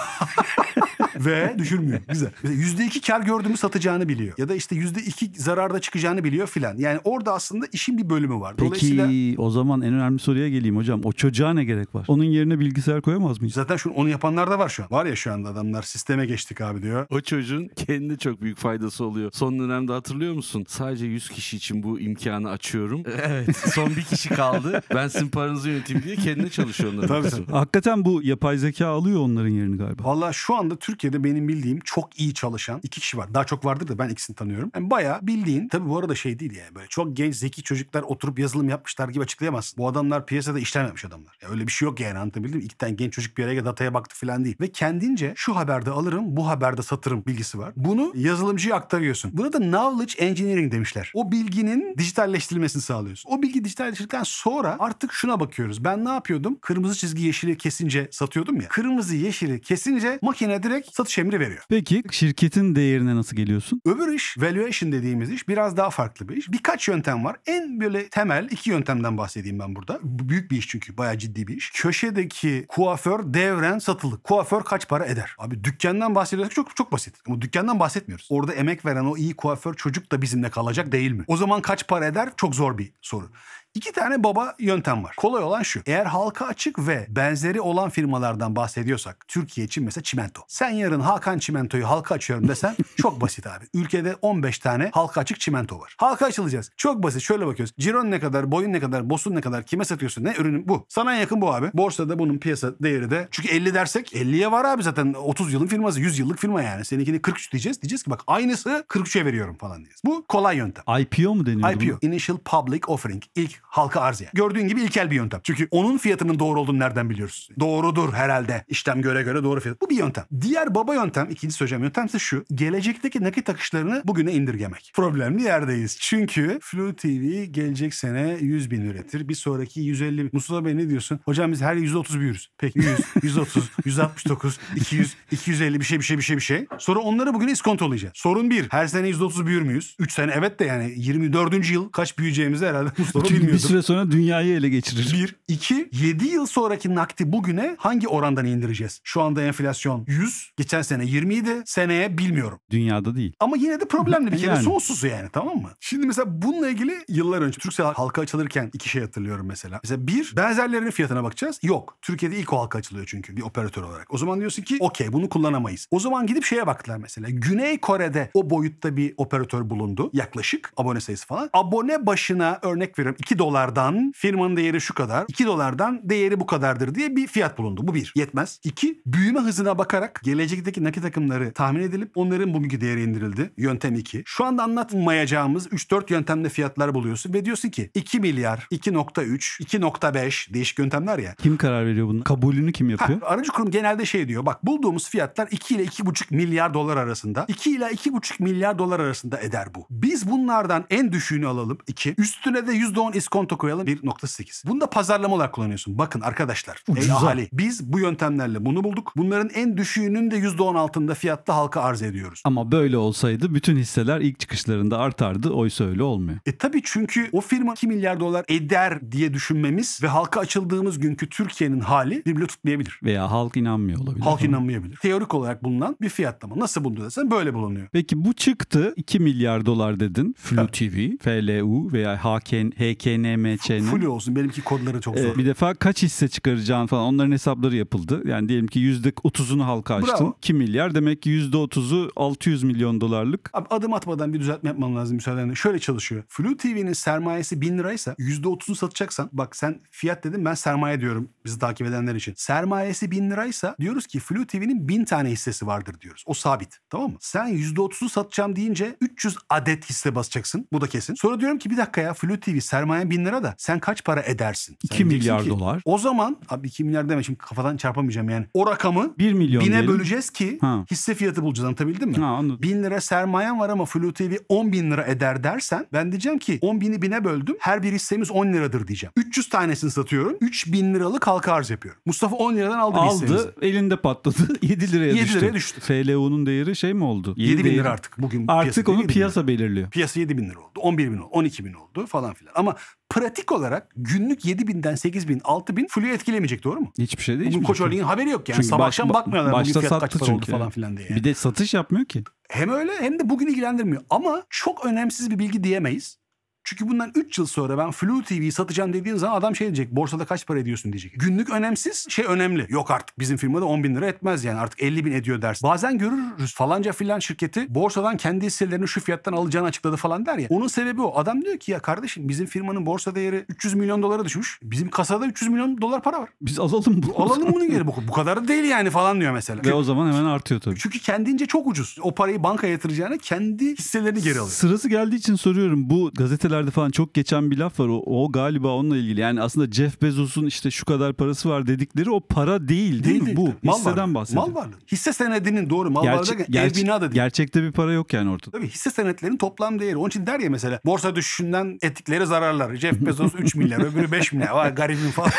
Ve düşürmüyor. Güzel. Yüzde iki kar gördüğümü satacağını biliyor. Ya da işte yüzde iki zararda çıkacağını biliyor filan. Yani orada aslında işin bir bölümü var. Dolayısıyla... Peki o zaman en önemli soruya geleyim hocam. O çocuğa ne gerek var? Onun yerine bilgisayar koyamaz mıyız? Zaten şu, onu yapanlar da var şu an. Var ya şu anda adamlar sisteme geçtik abi diyor. O çocuğun kendine çok büyük faydası oluyor. Son dönemde hatırlıyor musun? Sadece 100 kişi için bu imkanı açıyorum. Evet. Son bir kişi kaldı. Ben sizin paranızı yöneteyim diye kendine çalışıyor onların. Tabii. Hakikaten bu yapay zeka alıyor onların yerini galiba. Valla şu anda Türk Türkiye'de benim bildiğim çok iyi çalışan iki kişi var. Daha çok vardır da ben ikisini tanıyorum. Yani bayağı bildiğin tabii bu arada şey değil yani böyle çok genç zeki çocuklar oturup yazılım yapmışlar gibi açıklayamazsın. Bu adamlar piyasada işlememiş adamlar. Ya öyle bir şey yok yani anlatabildim. İki tane genç çocuk bir araya dataya baktı falan değil. Ve kendince şu haberde alırım bu haberde satırım bilgisi var. Bunu yazılımcıya aktarıyorsun. Buna da knowledge engineering demişler. O bilginin dijitalleştirilmesini sağlıyorsun. O bilgi dijitalleştirdikten sonra artık şuna bakıyoruz. Ben ne yapıyordum? Kırmızı çizgi yeşili kesince satıyordum ya. Kırmızı yeşili kesince makine direkt satış emri veriyor. Peki şirketin değerine nasıl geliyorsun? Öbür iş valuation dediğimiz iş biraz daha farklı bir iş. Birkaç yöntem var. En böyle temel iki yöntemden bahsedeyim ben burada. Büyük bir iş çünkü bayağı ciddi bir iş. Köşedeki kuaför devren satılık. Kuaför kaç para eder? Abi dükkandan bahsediyorsak çok çok basit. Ama dükkandan bahsetmiyoruz. Orada emek veren o iyi kuaför çocuk da bizimle kalacak değil mi? O zaman kaç para eder? Çok zor bir soru. İki tane baba yöntem var. Kolay olan şu. Eğer halka açık ve benzeri olan firmalardan bahsediyorsak Türkiye için mesela çimento. Sen yarın Hakan Çimento'yu halka açıyorum desen çok basit abi. Ülkede 15 tane halka açık çimento var. Halka açılacağız. Çok basit. Şöyle bakıyoruz. Ciron ne kadar, boyun ne kadar, bosun ne kadar, kime satıyorsun, ne ürünün bu. Sana yakın bu abi. Borsada bunun piyasa değeri de. Çünkü 50 dersek 50'ye var abi zaten 30 yılın firması, 100 yıllık firma yani. Seninkini 43 diyeceğiz. Diyeceğiz ki bak aynısı 43'e veriyorum falan diyeceğiz. Bu kolay yöntem. IPO mu deniyor? IPO. Buna? Initial Public Offering. İlk halka arz yani. Gördüğün gibi ilkel bir yöntem. Çünkü onun fiyatının doğru olduğunu nereden biliyoruz? Doğrudur herhalde. İşlem göre göre doğru fiyat. Bu bir yöntem. Diğer baba yöntem, ikinci söyleyeceğim yöntem ise şu. Gelecekteki nakit akışlarını bugüne indirgemek. Problemli yerdeyiz. Çünkü Flu TV gelecek sene 100 bin üretir. Bir sonraki 150 bin. Mustafa Bey ne diyorsun? Hocam biz her 130 büyürüz. Peki 100, 130, 169, 200, 250 bir şey bir şey bir şey bir şey. Sonra onları bugün iskontolayacağız. Sorun bir. Her sene 130 büyür müyüz? 3 sene evet de yani 24. yıl kaç büyüyeceğimizi herhalde Mustafa bilmiyor. Bir süre sonra dünyayı ele geçirir. Bir, iki, yedi yıl sonraki nakdi bugüne hangi orandan indireceğiz? Şu anda enflasyon 100, geçen sene 20 idi, seneye bilmiyorum. Dünyada değil. Ama yine de problemli bir kere Yani. sonsuz yani tamam mı? Şimdi mesela bununla ilgili yıllar önce Türksel halka açılırken iki şey hatırlıyorum mesela. Mesela bir, benzerlerinin fiyatına bakacağız. Yok. Türkiye'de ilk o halka açılıyor çünkü bir operatör olarak. O zaman diyorsun ki okey bunu kullanamayız. O zaman gidip şeye baktılar mesela. Güney Kore'de o boyutta bir operatör bulundu yaklaşık abone sayısı falan. Abone başına örnek veriyorum 2 dolardan firmanın değeri şu kadar, 2 dolardan değeri bu kadardır diye bir fiyat bulundu. Bu bir. Yetmez. İki, büyüme hızına bakarak gelecekteki nakit akımları tahmin edilip onların bugünkü değeri indirildi. Yöntem 2. Şu anda anlatmayacağımız 3-4 yöntemle fiyatlar buluyorsun ve diyorsun ki 2 milyar, 2.3, 2.5 değişik yöntemler ya. Kim karar veriyor bunu? Kabulünü kim yapıyor? Ha, aracı kurum genelde şey diyor. Bak bulduğumuz fiyatlar 2 ile 2.5 milyar dolar arasında. 2 ile 2.5 milyar dolar arasında eder bu. Biz bunlardan en düşüğünü alalım. 2. Üstüne de %10 isk iskonto koyalım 1.8. Bunu da pazarlama olarak kullanıyorsun. Bakın arkadaşlar Ucuza. ahali biz bu yöntemlerle bunu bulduk. Bunların en düşüğünün de %10 altında fiyatta halka arz ediyoruz. Ama böyle olsaydı bütün hisseler ilk çıkışlarında artardı. Oysa öyle olmuyor. E tabii çünkü o firma 2 milyar dolar eder diye düşünmemiz ve halka açıldığımız günkü Türkiye'nin hali birbirine tutmayabilir. Veya halk inanmıyor olabilir. Halk inanmayabilir. Teorik olarak bulunan bir fiyatlama. Nasıl bulundu desen böyle bulunuyor. Peki bu çıktı 2 milyar dolar dedin. Flu evet. TV, FLU veya HKN, HKN KNMÇ'nin. Full olsun. Benimki kodları çok ee, zor. bir defa kaç hisse çıkaracağın falan onların hesapları yapıldı. Yani diyelim ki yüzde %30'unu halka açtın. Bravo. 2 milyar. Demek ki yüzde %30'u 600 milyon dolarlık. Abi adım atmadan bir düzeltme yapman lazım müsaadenle. Şöyle çalışıyor. Flu TV'nin sermayesi 1000 liraysa yüzde %30'unu satacaksan bak sen fiyat dedin ben sermaye diyorum bizi takip edenler için. Sermayesi 1000 liraysa diyoruz ki Flu TV'nin 1000 tane hissesi vardır diyoruz. O sabit. Tamam mı? Sen yüzde %30'u satacağım deyince 300 adet hisse basacaksın. Bu da kesin. Sonra diyorum ki bir dakika ya Flu TV sermaye yani bin lira da sen kaç para edersin? Sen 2 milyar ki, dolar. O zaman abi 2 milyar deme şimdi kafadan çarpamayacağım yani. O rakamı 1 milyon bine diyelim. böleceğiz ki ha. hisse fiyatı bulacağız anlatabildim mi? Ha, anladım. Bin lira sermayen var ama Flu TV 10 bin lira eder dersen ben diyeceğim ki 10 bini bine böldüm her bir hissemiz 10 liradır diyeceğim. 300 tanesini satıyorum 3 bin liralık halka arz yapıyorum. Mustafa 10 liradan aldı, aldı hissemizi. Aldı elinde patladı 7 liraya 7 düştü. 7 liraya düştü. FLU'nun değeri şey mi oldu? 7, 7 bin lira artık bugün. Artık onu piyasa belirliyor. Piyasa 7 bin lira oldu 11 bin oldu 12 bin oldu falan filan ama pratik olarak günlük 7 binden 8 bin 6 bin flu'yu etkilemeyecek doğru mu? Hiçbir şey değil. Bugün Koç Holding'in haberi yok yani. Çünkü Sabah akşam bakmıyorlar bugün fiyat kaç para oldu falan filan diye. Yani. Bir de satış yapmıyor ki. Hem öyle hem de bugün ilgilendirmiyor. Ama çok önemsiz bir bilgi diyemeyiz. Çünkü bundan 3 yıl sonra ben Flu TV'yi satacağım dediğin zaman adam şey diyecek. Borsada kaç para ediyorsun diyecek. Günlük önemsiz şey önemli. Yok artık bizim firmada 10 bin lira etmez yani artık 50 bin ediyor dersin. Bazen görürüz falanca filan şirketi borsadan kendi hisselerini şu fiyattan alacağını açıkladı falan der ya. Onun sebebi o. Adam diyor ki ya kardeşim bizim firmanın borsa değeri 300 milyon dolara düşmüş. Bizim kasada 300 milyon dolar para var. Biz alalım bunu. Alalım bunu geri. Bu, bu kadar da değil yani falan diyor mesela. Ve o zaman hemen artıyor tabii. Çünkü kendince çok ucuz. O parayı bankaya yatıracağına kendi hisselerini geri alıyor. Sırası geldiği için soruyorum. Bu gazeteler gazetelerde falan çok geçen bir laf var. O, o galiba onunla ilgili. Yani aslında Jeff Bezos'un işte şu kadar parası var dedikleri o para değil değil, değil mi? Bu mal hisseden varlığı. bahsediyor. Mal varlığı. Hisse senedinin doğru mal Gerçek, varlığı gerçek, ev bina da değil. Gerçekte bir para yok yani ortada. Tabii hisse senetlerinin toplam değeri. Onun için der ya mesela borsa düşüşünden ettikleri zararlar. Jeff Bezos 3 milyar öbürü 5 milyar. Vay garibim falan.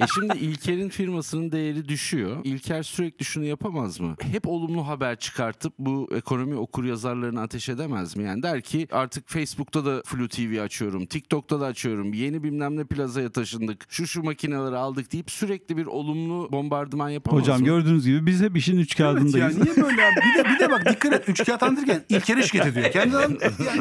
e şimdi İlker'in firmasının değeri düşüyor. İlker sürekli şunu yapamaz mı? Hep olumlu haber çıkartıp bu ekonomi okur yazarlarını ateş edemez mi? Yani der ki artık Facebook'ta da Flu TV açıyorum. TikTok'ta da açıyorum. Yeni bilmem ne plazaya taşındık. Şu şu makineleri aldık deyip sürekli bir olumlu bombardıman yapamazsın. Hocam gördüğünüz gibi biz hep işin üç kağıdındayız. Evet ya niye böyle abi? Bir de, bir de bak dikkat et. Üç kağıt anlatırken İlker'in şirketi ediyor. Kendi yani,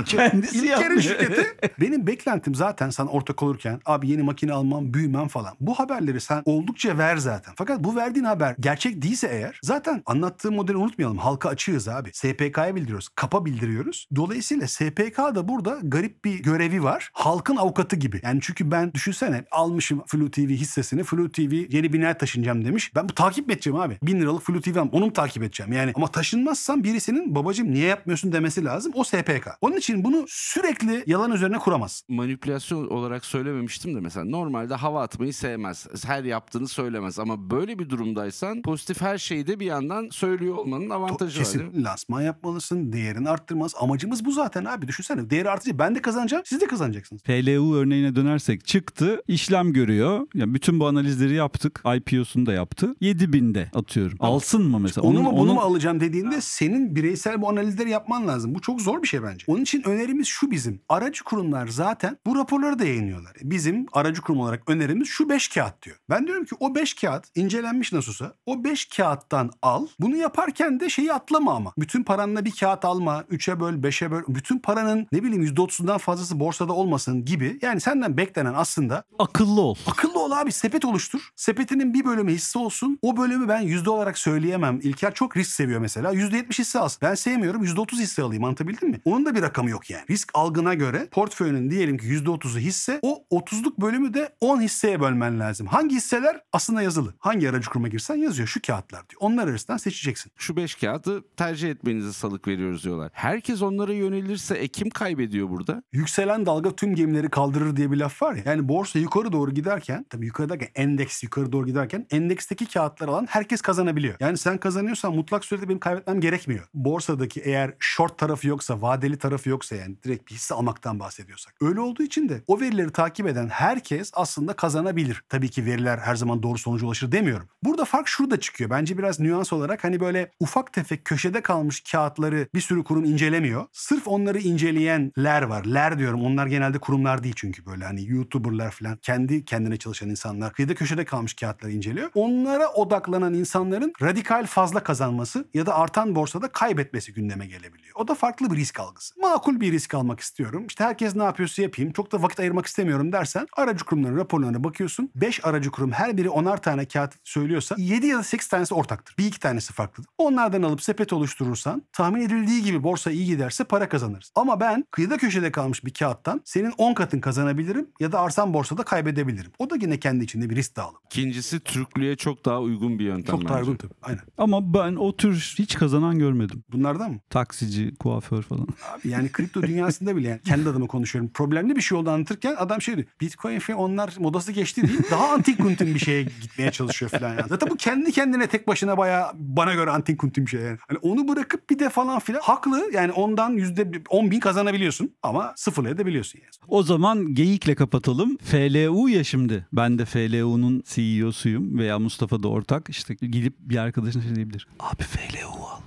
Kendisi İlker'in şirketi. Benim beklentim zaten sen ortak olurken abi yeni makine almam, büyümem falan. Bu haberleri sen oldukça ver zaten. Fakat bu verdiğin haber gerçek değilse eğer zaten anlattığım modeli unutmayalım. Halka açığız abi. SPK'ya bildiriyoruz. KAP'a bildiriyoruz. Dolayısıyla SPK da burada garip bir görevi var. Halkın avukatı gibi. Yani çünkü ben düşünsene almışım Flu TV hissesini. Flu TV yeni binaya taşınacağım demiş. Ben bu takip mi edeceğim abi? Bin liralık Flu TV onu mu takip edeceğim? Yani ama taşınmazsam birisinin babacım niye yapmıyorsun demesi lazım. O SPK. Onun için bunu sürekli yalan üzerine kuramaz. Manipülasyon olarak söylememiştim de mesela normalde hava atmayı sevmez. Her yaptığını söylemez ama böyle bir durumdaysan pozitif her şeyi de bir yandan söylüyor olmanın avantajı Kesin var. Kesin lansman yapmalısın. Değerini arttırmaz. Amacımız bu zaten abi. Düşünsene değeri artınca ben de kazanacağım, siz de kazanacaksınız. PLU örneğine dönersek çıktı, işlem görüyor. Yani bütün bu analizleri yaptık. IPO'sunu da yaptı. 7000'de atıyorum. Alsın mı mesela? Onu mu bunu mu alacağım dediğinde senin bireysel bu analizleri yapman lazım. Bu çok zor bir şey bence. Onun için önerimiz şu bizim. Aracı kurumlar zaten bu raporları da yayınlıyorlar. E, bizim aracı kurum olarak önerimiz şu 5 kağıt diyor. Ben diyorum ki o 5 kağıt incelenmiş nasılsa o 5 kağıttan al. Bunu yaparken de şeyi atlama ama. Bütün paranla bir kağıt alma. 3'e böl, 5'e böl. Bütün paranın ne bileyim %30'undan fazlası borsada olmasın gibi. Yani senden beklenen aslında akıllı ol. Akıllı ol abi sepet oluştur. Sepetinin bir bölümü hisse olsun. O bölümü ben yüzde olarak söyleyemem. İlker çok risk seviyor mesela. Yüzde yetmiş hisse alsın. Ben sevmiyorum. Yüzde otuz hisse alayım anlatabildim mi? Onun da bir rakamı yok yani. Risk algına göre portföyünün diyelim ki yüzde otuzu hisse. O otuzluk bölümü de on hisseye bölmen lazım. Hangi hisseler aslında yazılı. Hangi aracı kuruma girsen yazıyor. Şu kağıtlar diyor. Onlar arasından seçeceksin. Şu beş kağıdı tercih etmenize salık veriyoruz diyorlar. Herkes onlara yönelirse ekim kaybediyor burada? yükselen dalga tüm gemileri kaldırır diye bir laf var ya. Yani borsa yukarı doğru giderken tabii yukarı endeks yukarı doğru giderken endeksteki kağıtları alan herkes kazanabiliyor. Yani sen kazanıyorsan mutlak sürede benim kaybetmem gerekmiyor. Borsadaki eğer short tarafı yoksa vadeli tarafı yoksa yani direkt bir hisse almaktan bahsediyorsak. Öyle olduğu için de o verileri takip eden herkes aslında kazanabilir. Tabii ki veriler her zaman doğru sonuca ulaşır demiyorum. Burada fark şurada çıkıyor. Bence biraz nüans olarak hani böyle ufak tefek köşede kalmış kağıtları bir sürü kurum incelemiyor. Sırf onları inceleyenler var. Ler diyorum. Onlar genelde kurumlar değil çünkü böyle hani YouTuber'lar falan kendi kendine çalışan insanlar. Kıyıda köşede kalmış kağıtları inceliyor. Onlara odaklanan insanların radikal fazla kazanması ya da artan borsada kaybetmesi gündeme gelebiliyor. O da farklı bir risk algısı. Makul bir risk almak istiyorum. İşte herkes ne yapıyorsa yapayım. Çok da vakit ayırmak istemiyorum dersen aracı kurumların raporlarına bakıyorsun. 5 aracı kurum her biri onar tane kağıt söylüyorsa 7 ya da 8 tanesi ortaktır. Bir iki tanesi farklıdır. Onlardan alıp sepet oluşturursan tahmin edildiği gibi borsa iyi giderse para kazanırız. Ama ben kıyıda köşede kalmış imzalanmış bir kağıttan senin 10 katın kazanabilirim ya da arsan borsada kaybedebilirim. O da yine kendi içinde bir risk dağılımı. İkincisi Türklüğe çok daha uygun bir yöntem Çok bence. daha uygun tabii. Aynen. Ama ben o tür hiç kazanan görmedim. Bunlardan mı? Taksici, kuaför falan. Abi yani kripto dünyasında bile yani kendi adıma konuşuyorum. Problemli bir şey oldu anlatırken adam şey diyor. Bitcoin falan onlar modası geçti değil. Daha antik kuntin bir şeye gitmeye çalışıyor falan. Yani. Zaten bu kendi kendine tek başına bayağı bana göre antik kuntin bir şey yani. Hani onu bırakıp bir de falan filan haklı. Yani ondan yüzde on bin kazanabiliyorsun. Ama sıfırlayabiliyorsun yani. O zaman geyikle kapatalım. FLU ya şimdi. Ben de FLU'nun CEO'suyum veya Mustafa da ortak. İşte gidip bir arkadaşına şey diyebilir. Abi FLU al.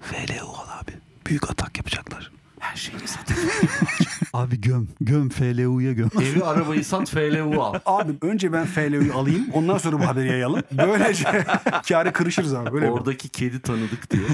FLU al abi. Büyük atak yapacaklar. Her şeyi sat. Abi göm. Göm FLU'ya göm. Evi arabayı sat FLU al. Abi önce ben FLU'yu alayım ondan sonra bu haberi yayalım. Böylece kârı kırışırız abi. Böyle Oradaki mi? kedi tanıdık diyor.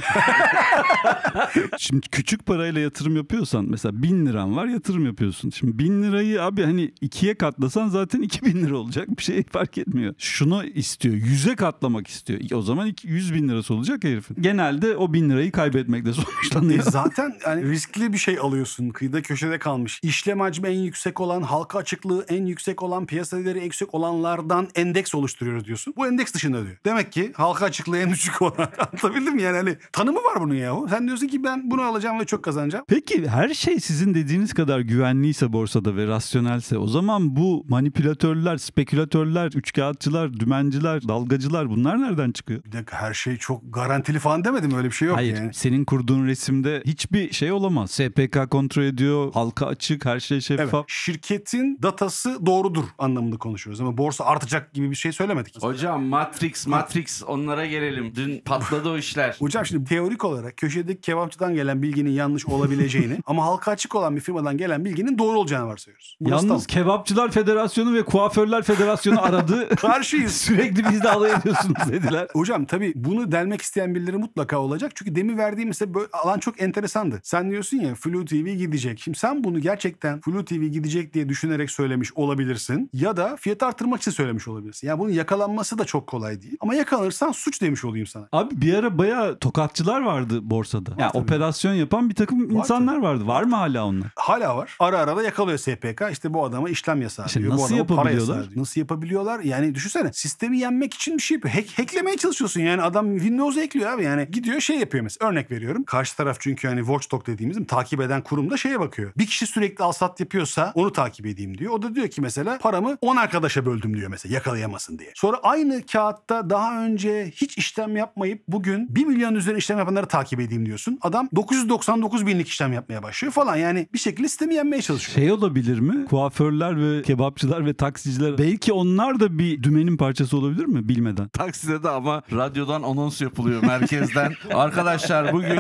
Şimdi küçük parayla yatırım yapıyorsan mesela bin liran var yatırım yapıyorsun. Şimdi bin lirayı abi hani ikiye katlasan zaten iki bin lira olacak bir şey fark etmiyor. Şunu istiyor yüze katlamak istiyor. O zaman yüz bin lirası olacak herifin. Genelde o bin lirayı kaybetmekle sonuçlanıyor. E zaten hani riskli bir şey alıyorsun. Kıyıda köşede kalmış. İşlem hacmi en yüksek olan, halka açıklığı en yüksek olan, piyasa değeri en yüksek olanlardan endeks oluşturuyoruz diyorsun. Bu endeks dışında diyor. Demek ki halka açıklığı en düşük olan. Anlatabildim mi? Yani hani tanımı var bunun yahu. Sen diyorsun ki ben bunu alacağım ve çok kazanacağım. Peki her şey sizin dediğiniz kadar güvenliyse borsada ve rasyonelse o zaman bu manipülatörler, spekülatörler, üçkağıtçılar, dümenciler, dalgacılar bunlar nereden çıkıyor? Bir dakika her şey çok garantili falan demedim öyle bir şey yok Hayır yani. senin kurduğun resimde hiçbir şey olamaz. SPK kontrol ediyor, halka açık, her şey şeffaf. Evet. Şirketin datası doğrudur anlamında konuşuyoruz ama borsa artacak gibi bir şey söylemedik. Hocam Matrix, Matrix onlara gelelim. Dün patladı o işler. Hocam şimdi teorik olarak köşedeki kebapçıdan gelen bilginin yanlış olabileceğini ama halka açık olan bir firmadan gelen bilginin doğru olacağını varsayıyoruz. Burası Yalnız tam. Kebapçılar Federasyonu ve Kuaförler Federasyonu aradı. Karşıyız. Sürekli bizde alay ediyorsunuz dediler. Hocam tabii bunu delmek isteyen birileri mutlaka olacak. Çünkü demi verdiğimizde böyle alan çok enteresandı. Sen diyorsun ya Flu TV gidecek. Şimdi sen bunu gerçekten Flu TV gidecek diye düşünerek söylemiş olabilirsin ya da fiyat artırmak için söylemiş olabilirsin. Yani bunun yakalanması da çok kolay değil. Ama yakalanırsan suç demiş olayım sana. Abi bir ara baya tokatçılar vardı borsada. Ya yani operasyon yapan bir takım var, insanlar tabii. vardı. Var mı hala onlar? Hala var. Ara ara da yakalıyor SPK. İşte bu adama işlem yasağı işte diyor. Nasıl bu adama yapabiliyorlar? Para yasağı diyor. Nasıl yapabiliyorlar? Yani düşünsene sistemi yenmek için bir şey yapıyor. Hack, hacklemeye çalışıyorsun yani adam Windows'u ekliyor abi yani gidiyor şey yapıyor mesela örnek veriyorum. Karşı taraf çünkü hani watchdog dediğimiz takip takip eden kurum da şeye bakıyor. Bir kişi sürekli alsat yapıyorsa onu takip edeyim diyor. O da diyor ki mesela paramı 10 arkadaşa böldüm diyor mesela yakalayamasın diye. Sonra aynı kağıtta daha önce hiç işlem yapmayıp bugün 1 milyon üzerine işlem yapanları takip edeyim diyorsun. Adam 999 binlik işlem yapmaya başlıyor falan. Yani bir şekilde sistemi yenmeye çalışıyor. Şey olabilir mi? Kuaförler ve kebapçılar ve taksiciler belki onlar da bir dümenin parçası olabilir mi bilmeden? Takside de ama radyodan anons yapılıyor merkezden. Arkadaşlar bugün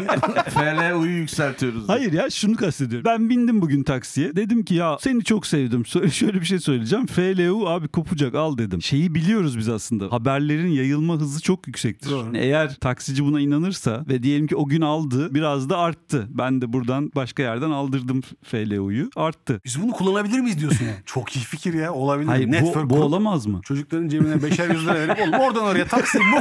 FLU'yu yükseltiyoruz. Hayır ya şunu kastediyorum. Ben bindim bugün taksiye. Dedim ki ya seni çok sevdim. şöyle bir şey söyleyeceğim. FLU abi kopacak al dedim. Şeyi biliyoruz biz aslında. Haberlerin yayılma hızı çok yüksektir. Doğru. Yani eğer taksici buna inanırsa ve diyelim ki o gün aldı biraz da arttı. Ben de buradan başka yerden aldırdım FLU'yu. Arttı. Biz bunu kullanabilir miyiz diyorsun yani. çok iyi fikir ya. Olabilir. Hayır Network bu, bu olamaz mı? Çocukların cebine beşer yüz lira verip oğlum oradan oraya taksi bu.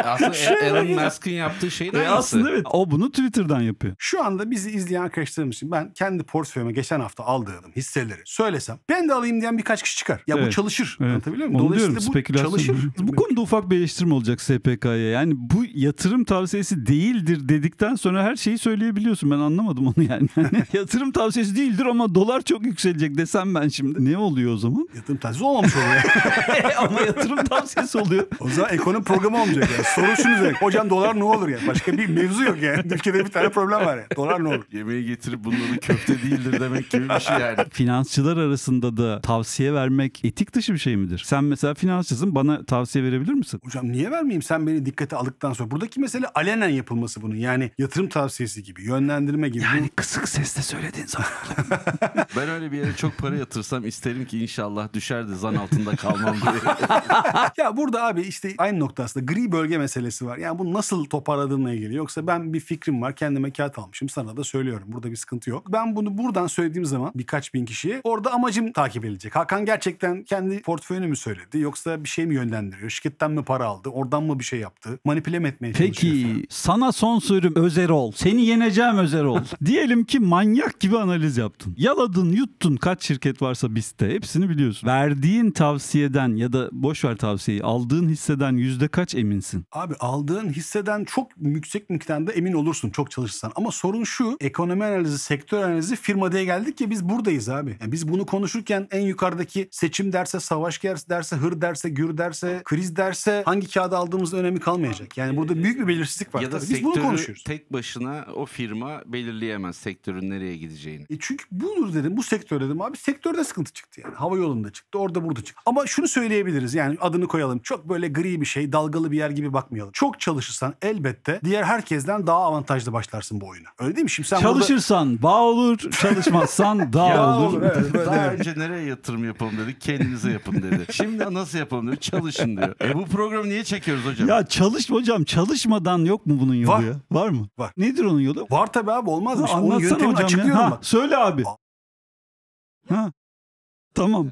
aslında Elon Musk'ın yaptığı şey de e aslında evet. O bunu Twitter'dan yapıyor. Şu anda bizi izleyen diyen arkadaşlarım için ben kendi portföyüme geçen hafta aldığım hisseleri söylesem ben de alayım diyen birkaç kişi çıkar. Ya evet. bu çalışır. Evet. Anlatabiliyor muyum? Dolayısıyla diyorum, bu spekülasyon. çalışır. Bu konuda ufak bir eleştirme olacak SPK'ya. Yani bu yatırım tavsiyesi değildir dedikten sonra her şeyi söyleyebiliyorsun. Ben anlamadım onu yani. yatırım tavsiyesi değildir ama dolar çok yükselecek desem ben şimdi. Ne oluyor o zaman? Yatırım tavsiyesi olmamış oluyor. ama yatırım tavsiyesi oluyor. O zaman ekonomi programı olmayacak yani. Soru şunu Hocam dolar ne olur ya? Başka bir mevzu yok yani. Ülkede bir tane problem var ya. Dolar ne olur? yemeği getirip bunların köfte değildir demek gibi bir şey yani. Finansçılar arasında da tavsiye vermek etik dışı bir şey midir? Sen mesela finansçısın bana tavsiye verebilir misin? Hocam niye vermeyeyim sen beni dikkate aldıktan sonra. Buradaki mesele alenen yapılması bunun. Yani yatırım tavsiyesi gibi, yönlendirme gibi. Yani kısık sesle söyledin zaten. ben öyle bir yere çok para yatırsam isterim ki inşallah düşer de zan altında kalmam diye. ya burada abi işte aynı nokta aslında gri bölge meselesi var. Yani bunu nasıl toparladığınla ilgili. Yoksa ben bir fikrim var kendime kağıt almışım sana da söylüyorum söyleyebiliyorum. Burada bir sıkıntı yok. Ben bunu buradan söylediğim zaman birkaç bin kişiye orada amacım takip edilecek. Hakan gerçekten kendi portföyünü mü söyledi yoksa bir şey mi yönlendiriyor? Şirketten mi para aldı? Oradan mı bir şey yaptı? Manipüle mi etmeye çalışıyor? Peki sana son sürüm Özerol. Seni yeneceğim Özerol. Diyelim ki manyak gibi analiz yaptın. Yaladın, yuttun kaç şirket varsa BIST'te hepsini biliyorsun. Verdiğin tavsiyeden ya da boşver tavsiyeyi aldığın hisseden yüzde kaç eminsin? Abi aldığın hisseden çok yüksek miktarda emin olursun çok çalışırsan. Ama sorun şu ekonomi analizi, sektör analizi, firma diye geldik ki biz buradayız abi. Yani biz bunu konuşurken en yukarıdaki seçim derse, savaş derse, hır derse, gür derse, kriz derse hangi kağıdı aldığımızın önemi kalmayacak. Yani burada büyük bir belirsizlik var. Ya da biz bunu konuşuyoruz. tek başına o firma belirleyemez sektörün nereye gideceğini. E çünkü budur dedim, bu sektör dedim abi. Sektörde sıkıntı çıktı yani. Hava yolunda çıktı, orada burada çıktı. Ama şunu söyleyebiliriz yani adını koyalım. Çok böyle gri bir şey, dalgalı bir yer gibi bakmayalım. Çok çalışırsan elbette diğer herkesten daha avantajlı başlarsın bu oyuna. Öyle değil mi? Şimdi sen Çalışırsan burada... bağ olur, çalışmazsan dağ ya olur. olur evet, böyle. Daha önce nereye yatırım yapalım dedi. Kendinize yapın dedi. Şimdi nasıl yapalım dedi, Çalışın diyor. E bu programı niye çekiyoruz hocam? Ya çalış hocam. Çalışmadan yok mu bunun yolu var. ya? Var mı? Var. Nedir onun yolu? Var tabi abi olmaz mı? Onun yöntemini hocam açıklıyorum ya. Ha, Söyle abi. Ha. Tamam.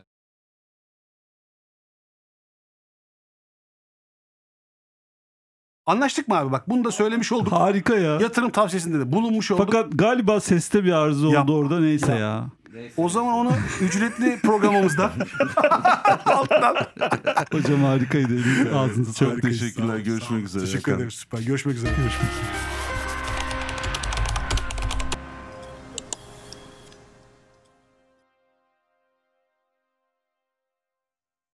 Anlaştık mı abi? Bak bunu da söylemiş olduk. Harika ya. Yatırım tavsiyesinde de bulunmuş olduk. Fakat galiba seste bir arıza oldu Yapma. orada neyse ya. ya. O zaman onu ücretli programımızda alttan. Hocam harikaydı. Ağzınıza sağlık. Çok teşekkürler. Görüşmek üzere. Teşekkür ederim. Süper. Görüşmek üzere. Görüşmek üzere.